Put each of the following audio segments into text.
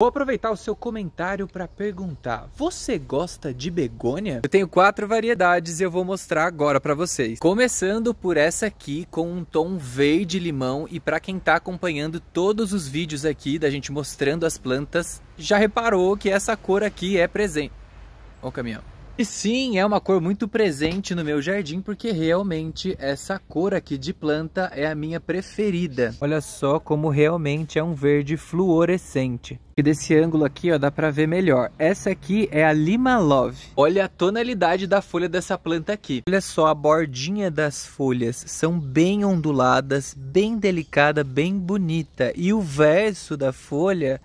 Vou aproveitar o seu comentário para perguntar: você gosta de begônia? Eu tenho quatro variedades e eu vou mostrar agora para vocês. Começando por essa aqui com um tom verde limão e para quem está acompanhando todos os vídeos aqui da gente mostrando as plantas, já reparou que essa cor aqui é presente. Ó o caminhão. E sim, é uma cor muito presente no meu jardim, porque realmente essa cor aqui de planta é a minha preferida. Olha só como realmente é um verde fluorescente. E desse ângulo aqui, ó, dá pra ver melhor. Essa aqui é a Lima Love. Olha a tonalidade da folha dessa planta aqui. Olha só a bordinha das folhas. São bem onduladas, bem delicada, bem bonita. E o verso da folha,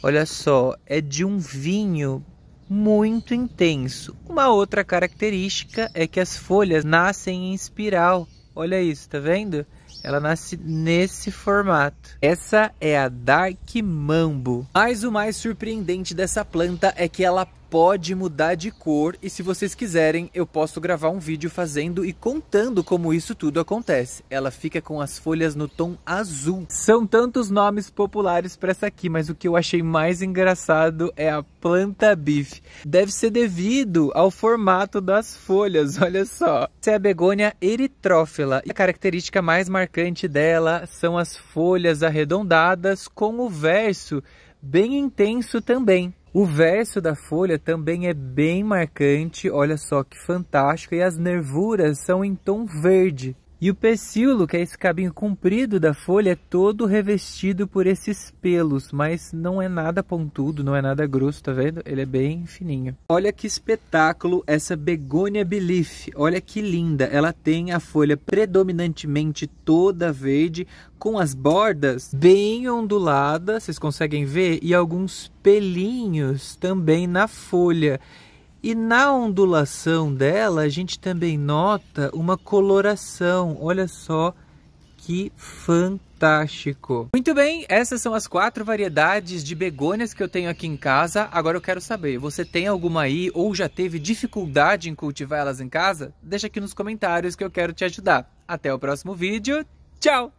olha só, é de um vinho muito intenso. Uma outra característica é que as folhas nascem em espiral. Olha isso, tá vendo? Ela nasce nesse formato. Essa é a Dark Mambo. Mas o mais surpreendente dessa planta é que ela pode mudar de cor e se vocês quiserem eu posso gravar um vídeo fazendo e contando como isso tudo acontece. Ela fica com as folhas no tom azul. São tantos nomes populares para essa aqui, mas o que eu achei mais engraçado é a planta bife. Deve ser devido ao formato das folhas, olha só. Essa é a begônia eritrófila e a característica mais marcante dela são as folhas arredondadas com o verso bem intenso também. O verso da folha também é bem marcante, olha só que fantástico, e as nervuras são em tom verde. E o pecíolo, que é esse cabinho comprido da folha, é todo revestido por esses pelos, mas não é nada pontudo, não é nada grosso, tá vendo? Ele é bem fininho. Olha que espetáculo essa begônia belief, olha que linda. Ela tem a folha predominantemente toda verde, com as bordas bem onduladas, vocês conseguem ver? E alguns pelinhos também na folha. E na ondulação dela, a gente também nota uma coloração. Olha só que fantástico! Muito bem, essas são as quatro variedades de begônias que eu tenho aqui em casa. Agora eu quero saber, você tem alguma aí ou já teve dificuldade em cultivar elas em casa? Deixa aqui nos comentários que eu quero te ajudar. Até o próximo vídeo, tchau!